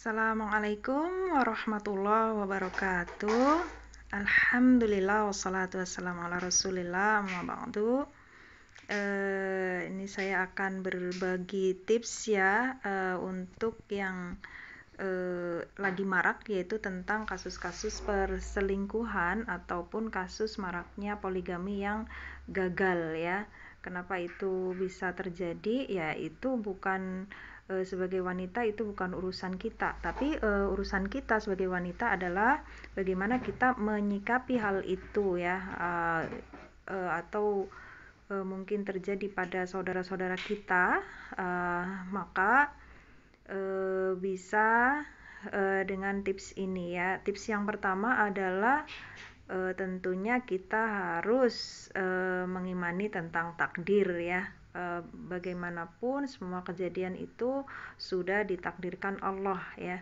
Assalamualaikum warahmatullahi wabarakatuh Alhamdulillah wassalatu wassalamu ala rasulillah e, ini saya akan berbagi tips ya e, untuk yang e, lagi marak yaitu tentang kasus-kasus perselingkuhan ataupun kasus maraknya poligami yang gagal ya kenapa itu bisa terjadi ya itu bukan E, sebagai wanita itu bukan urusan kita, tapi e, urusan kita sebagai wanita adalah bagaimana kita menyikapi hal itu ya e, e, atau e, mungkin terjadi pada saudara-saudara kita, e, maka e, bisa e, dengan tips ini ya. Tips yang pertama adalah e, tentunya kita harus e, mengimani tentang takdir ya Eh, bagaimanapun semua kejadian itu sudah ditakdirkan Allah ya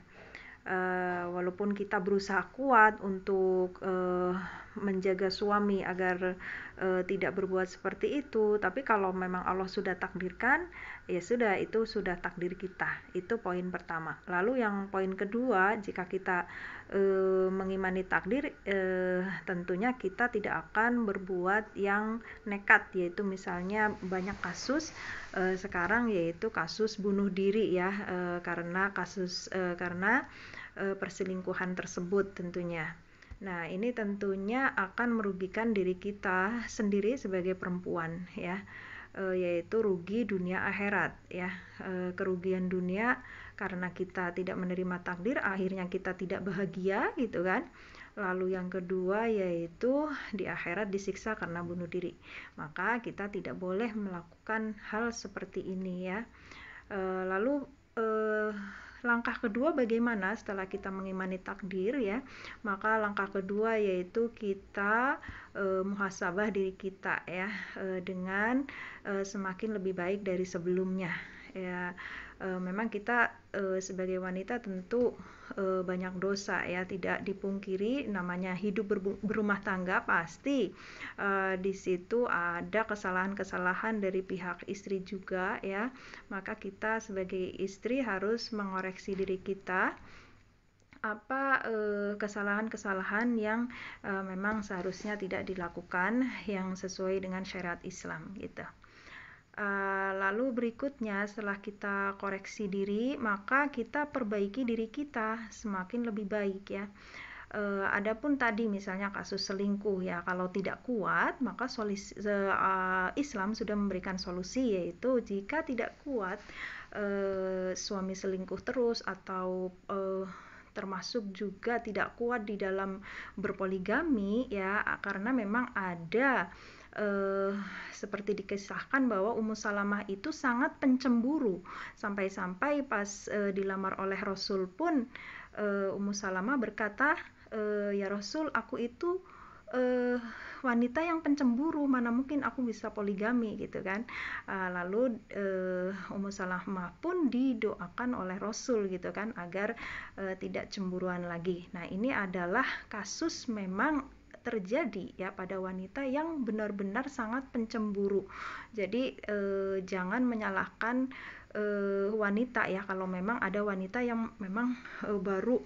Uh, walaupun kita berusaha kuat untuk uh, menjaga suami agar e, tidak berbuat seperti itu. Tapi kalau memang Allah sudah takdirkan, ya sudah itu sudah takdir kita. Itu poin pertama. Lalu yang poin kedua, jika kita e, mengimani takdir, e, tentunya kita tidak akan berbuat yang nekat, yaitu misalnya banyak kasus e, sekarang yaitu kasus bunuh diri ya e, karena kasus e, karena perselingkuhan tersebut tentunya. Nah, ini tentunya akan merugikan diri kita sendiri sebagai perempuan ya. E, yaitu rugi dunia akhirat ya. E, kerugian dunia karena kita tidak menerima takdir, akhirnya kita tidak bahagia gitu kan. Lalu yang kedua yaitu di akhirat disiksa karena bunuh diri. Maka kita tidak boleh melakukan hal seperti ini ya. E, lalu E, langkah kedua bagaimana setelah kita mengimani takdir ya maka langkah kedua yaitu kita e, muhasabah diri kita ya e, dengan e, semakin lebih baik dari sebelumnya ya e, memang kita e, sebagai wanita tentu e, banyak dosa ya tidak dipungkiri namanya hidup ber, berumah tangga pasti e, di situ ada kesalahan-kesalahan dari pihak istri juga ya maka kita sebagai istri harus mengoreksi diri kita apa kesalahan-kesalahan yang memang seharusnya tidak dilakukan yang sesuai dengan syariat Islam gitu. Ah, lalu berikutnya setelah kita koreksi diri, maka kita perbaiki diri kita semakin lebih baik ya. e, adapun tadi misalnya kasus selingkuh ya, kalau tidak kuat maka solusi, e, ah, Islam sudah memberikan solusi yaitu jika tidak kuat eh, suami selingkuh terus atau eh, termasuk juga tidak kuat di dalam berpoligami ya karena memang ada eh, seperti dikisahkan bahwa Ummu Salamah itu sangat pencemburu sampai-sampai pas eh, dilamar oleh Rasul pun eh, Ummu Salamah berkata eh, ya Rasul aku itu eh, wanita yang pencemburu mana mungkin aku bisa poligami gitu kan eh, lalu uh, Ummu Salamah pun didoakan oleh Rasul gitu kan agar uh, tidak cemburuan lagi nah ini adalah kasus memang terjadi ya pada wanita yang benar-benar sangat pencemburu. Jadi eh, jangan menyalahkan eh, wanita ya kalau memang ada wanita yang memang eh, baru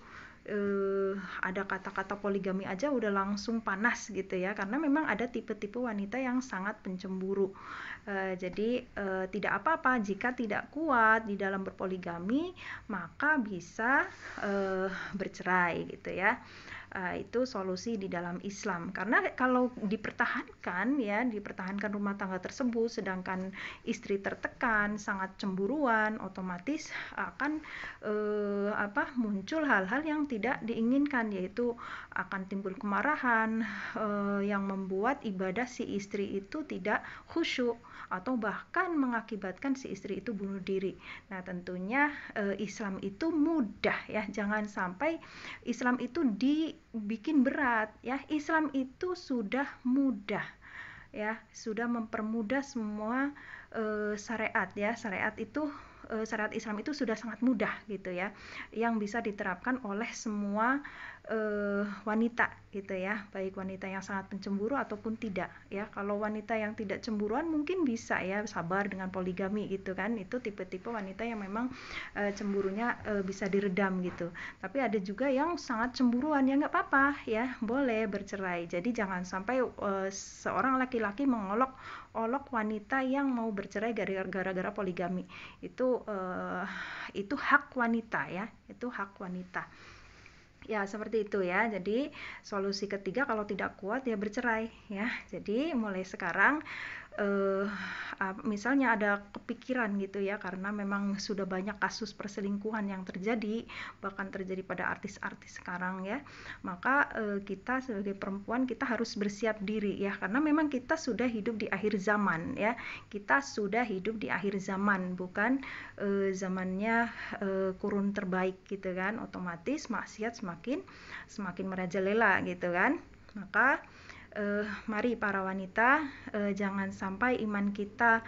eh, ada kata-kata poligami aja udah langsung panas gitu ya karena memang ada tipe-tipe wanita yang sangat pencemburu Uh, jadi uh, tidak apa-apa jika tidak kuat di dalam berpoligami maka bisa uh, bercerai gitu ya Eh, itu solusi di dalam Islam karena kalau dipertahankan ya dipertahankan rumah tangga tersebut sedangkan istri tertekan sangat cemburuan otomatis akan eh, apa muncul hal-hal yang tidak diinginkan yaitu akan timbul kemarahan eh, yang membuat ibadah si istri itu tidak khusyuk atau bahkan mengakibatkan si istri itu bunuh diri. Nah, tentunya eh, Islam itu mudah ya, jangan sampai Islam itu di bikin berat ya Islam itu sudah mudah ya sudah mempermudah semua e, syariat ya syariat itu e, syariat Islam itu sudah sangat mudah gitu ya yang bisa diterapkan oleh semua Eh, wanita gitu ya baik wanita yang sangat pencemburu ataupun tidak ya kalau wanita yang tidak cemburuan mungkin bisa ya sabar dengan poligami gitu kan itu tipe-tipe wanita yang memang eh, cemburunya eh, bisa diredam gitu tapi ada juga yang sangat cemburuan ya nggak apa-apa ya boleh bercerai jadi jangan sampai eh, seorang laki-laki mengolok olok wanita yang mau bercerai gara-gara poligami itu uh, itu hak wanita ya itu hak wanita Ya, seperti itu ya. Jadi, solusi ketiga kalau tidak kuat ya bercerai ya. Jadi, mulai sekarang uh, misalnya ada kepikiran gitu ya karena memang sudah banyak kasus perselingkuhan yang terjadi bahkan terjadi pada artis-artis sekarang ya maka uh, kita sebagai perempuan kita harus bersiap diri ya karena memang kita sudah hidup di akhir zaman ya kita sudah hidup di akhir zaman bukan uh, zamannya uh, kurun terbaik gitu kan otomatis maksiat semakin semakin merajalela gitu kan maka eh, mari para wanita eh, jangan sampai iman kita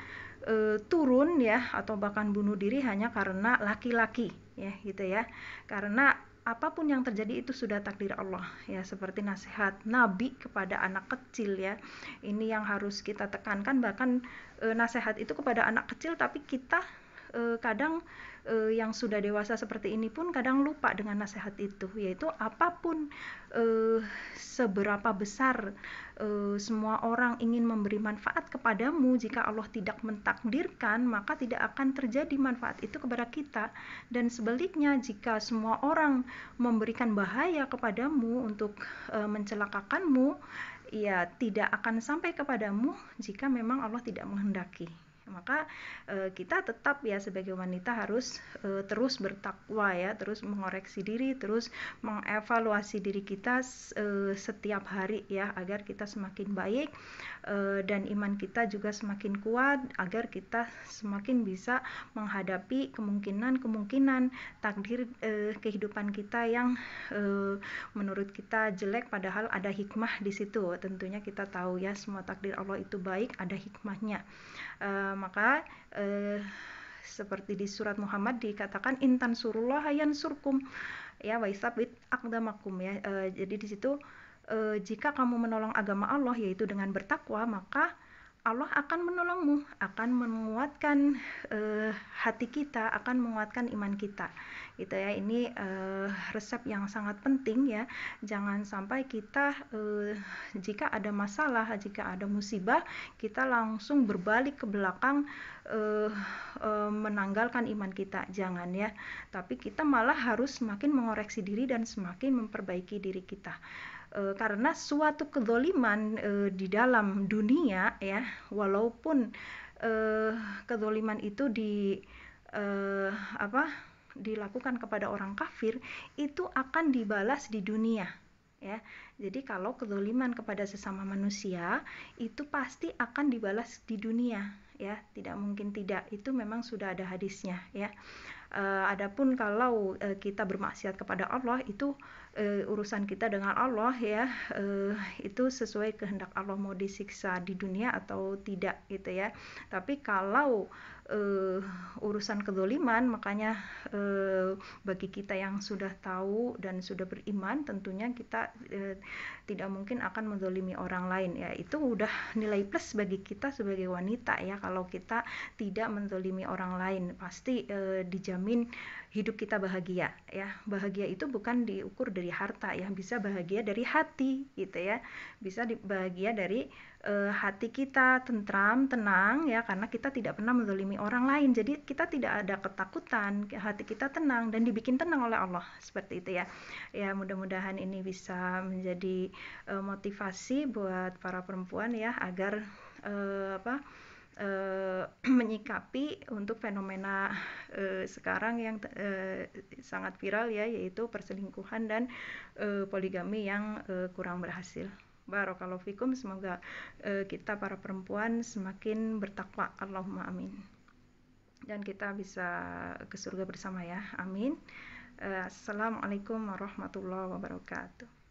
eh, turun ya atau bahkan bunuh diri hanya karena laki-laki ya gitu ya karena apapun yang terjadi itu sudah takdir Allah ya seperti nasihat Nabi kepada anak kecil ya ini yang harus kita tekankan bahkan e, nasihat itu kepada anak kecil tapi kita eh, kadang eh, yang sudah dewasa seperti ini pun kadang lupa dengan nasihat itu yaitu apapun eh, seberapa besar eh, semua orang ingin memberi manfaat kepadamu jika Allah tidak mentakdirkan maka tidak akan terjadi manfaat itu kepada kita dan sebaliknya jika semua orang memberikan bahaya kepadamu untuk eh, mencelakakanmu ya tidak akan sampai kepadamu jika memang Allah tidak menghendaki maka e, kita tetap ya sebagai wanita harus e, terus bertakwa ya terus mengoreksi diri terus mengevaluasi diri kita e, setiap hari ya agar kita semakin baik e, dan iman kita juga semakin kuat agar kita semakin bisa menghadapi kemungkinan-kemungkinan takdir e, kehidupan kita yang e, menurut kita jelek padahal ada hikmah di situ tentunya kita tahu ya semua takdir Allah itu baik ada hikmahnya Eh, maka uh, seperti di surat Muhammad dikatakan intan surullah hayan surkum ya waisabit akdamakum ya e, jadi di situ e, jika kamu menolong agama Allah yaitu dengan bertakwa maka Allah akan menolongmu, akan menguatkan uh, hati kita, akan menguatkan iman kita. Gitu ya. Ini uh, resep yang sangat penting ya. Jangan sampai kita uh, jika ada masalah, jika ada musibah, kita langsung berbalik ke belakang uh, uh, menanggalkan iman kita, jangan ya. Tapi kita malah harus semakin mengoreksi diri dan semakin memperbaiki diri kita. Eh, karena suatu kedoliman e, di dalam dunia ya, walaupun e, kedoliman itu di e, apa dilakukan kepada orang kafir itu akan dibalas di dunia ya. Jadi kalau kedoliman kepada sesama manusia itu pasti akan dibalas di dunia ya tidak mungkin tidak itu memang sudah ada hadisnya ya e, adapun kalau e, kita bermaksiat kepada Allah itu uh, urusan kita dengan Allah ya uh, itu sesuai kehendak Allah mau disiksa di dunia atau tidak gitu ya tapi kalau uh, urusan kedoliman makanya uh, bagi kita yang sudah tahu dan sudah beriman tentunya kita uh, tidak mungkin akan mendolimi orang lain ya itu udah nilai plus bagi kita sebagai wanita ya kalau kita tidak mendolimi orang lain pasti uh, dijamin hidup kita bahagia ya bahagia itu bukan diukur dari dari harta ya bisa bahagia dari hati gitu ya bisa bahagia dari e, hati kita tentram tenang ya karena kita tidak pernah menzalimi orang lain jadi kita tidak ada ketakutan hati kita tenang dan dibikin tenang oleh Allah seperti itu ya ya mudah-mudahan ini bisa menjadi e, motivasi buat para perempuan ya agar e, apa Eh, menyikapi untuk fenomena eh, sekarang yang eh, sangat viral ya yaitu perselingkuhan dan poligami yang kurang berhasil. Barakallahu fikum semoga kita para perempuan semakin bertakwa Allahumma amin. Dan kita bisa ke surga bersama ya. Amin. Assalamualaikum warahmatullahi wabarakatuh.